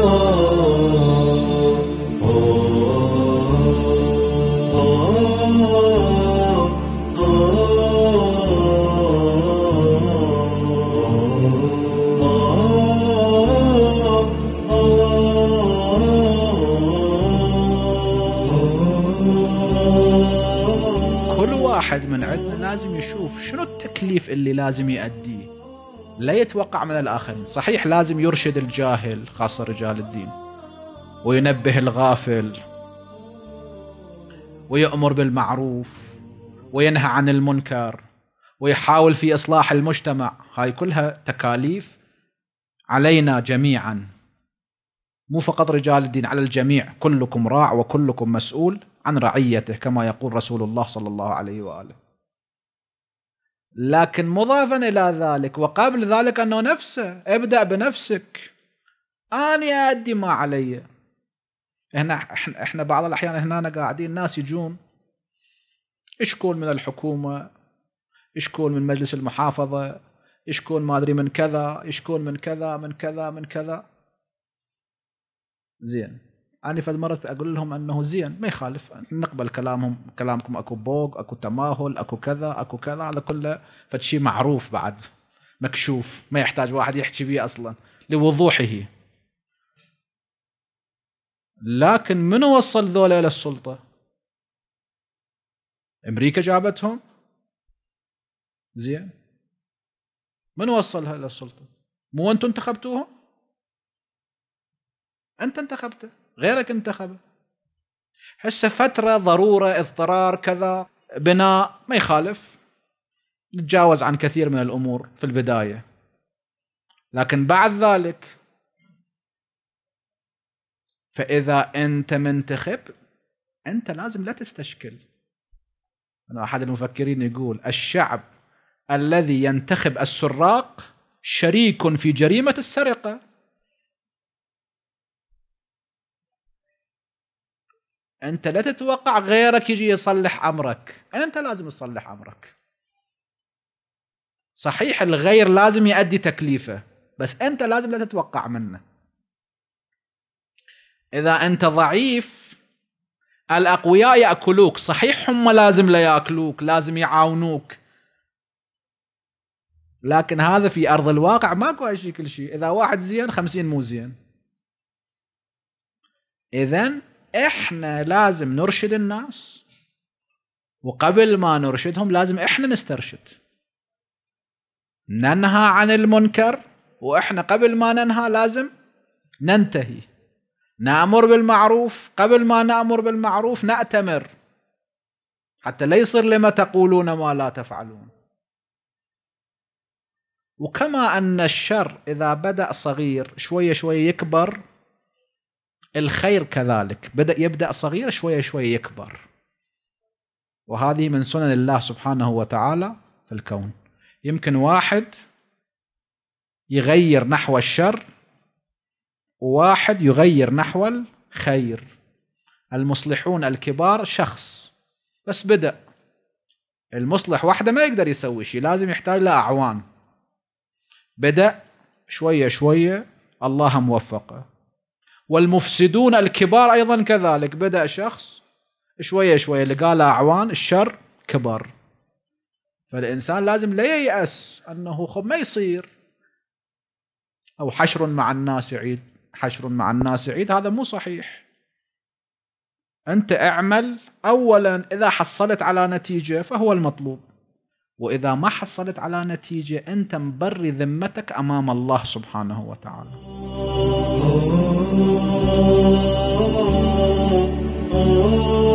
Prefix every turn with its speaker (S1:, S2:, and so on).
S1: كل واحد من عندنا لازم يشوف شنو التكليف اللي لازم يأديه لا يتوقع من الآخرين صحيح لازم يرشد الجاهل خاصة رجال الدين وينبه الغافل ويأمر بالمعروف وينهى عن المنكر ويحاول في إصلاح المجتمع هاي كلها تكاليف علينا جميعا مو فقط رجال الدين على الجميع كلكم راع وكلكم مسؤول عن رعيته كما يقول رسول الله صلى الله عليه وآله لكن مضافا الى ذلك وقبل ذلك انه نفسه ابدا بنفسك اني ادي ما علي هنا احنا بعض الاحيان هنا قاعدين ناس يجون اشكون من الحكومه اشكون من مجلس المحافظه اشكون ما ادري من كذا اشكون من كذا من كذا من كذا زين انا في المره اقول لهم انه زين ما يخالف نقبل كلامهم كلامكم اكو بوق اكو تماهل اكو كذا اكو كذا على كله فد معروف بعد مكشوف ما يحتاج واحد يحكي به اصلا لوضوحه لكن من وصل ذولا الى السلطه؟ امريكا جابتهم زين من وصلها الى السلطه؟ مو انتم انتخبتوهم؟ انت انتخبته غيرك انتخبه هسه فترة ضرورة اضطرار كذا بناء ما يخالف نتجاوز عن كثير من الأمور في البداية لكن بعد ذلك فإذا أنت منتخب أنت لازم لا تستشكل أنا أحد المفكرين يقول الشعب الذي ينتخب السراق شريك في جريمة السرقة انت لا تتوقع غيرك يجي يصلح امرك انت لازم تصلح امرك صحيح الغير لازم يؤدي تكليفه بس انت لازم لا تتوقع منه اذا انت ضعيف الاقوياء ياكلوك صحيح هم لازم لا ياكلوك لازم يعاونوك لكن هذا في ارض الواقع ماكو شيء كل شيء اذا واحد زين خمسين مو زين اذا احنا لازم نرشد الناس وقبل ما نرشدهم لازم احنا نسترشد ننهى عن المنكر واحنا قبل ما ننهى لازم ننتهي نامر بالمعروف قبل ما نامر بالمعروف ناتمر حتى لا يصير لما تقولون ما لا تفعلون وكما ان الشر اذا بدا صغير شويه شويه يكبر الخير كذلك بدأ يبدأ صغير شوية شوية يكبر وهذه من سنن الله سبحانه وتعالى في الكون يمكن واحد يغير نحو الشر وواحد يغير نحو الخير المصلحون الكبار شخص بس بدأ المصلح وحده ما يقدر يسوي شيء لازم يحتاج له أعوان بدأ شوية شوية الله موفقه والمفسدون الكبار أيضا كذلك بدأ شخص شوية شوية لقى له أعوان الشر كبر فالإنسان لازم لا ييأس أنه خب ما يصير أو حشر مع الناس عيد حشر مع الناس عيد هذا مو صحيح أنت اعمل أولا إذا حصلت على نتيجة فهو المطلوب واذا ما حصلت على نتيجه انت مبر ذمتك امام الله سبحانه وتعالى. Oh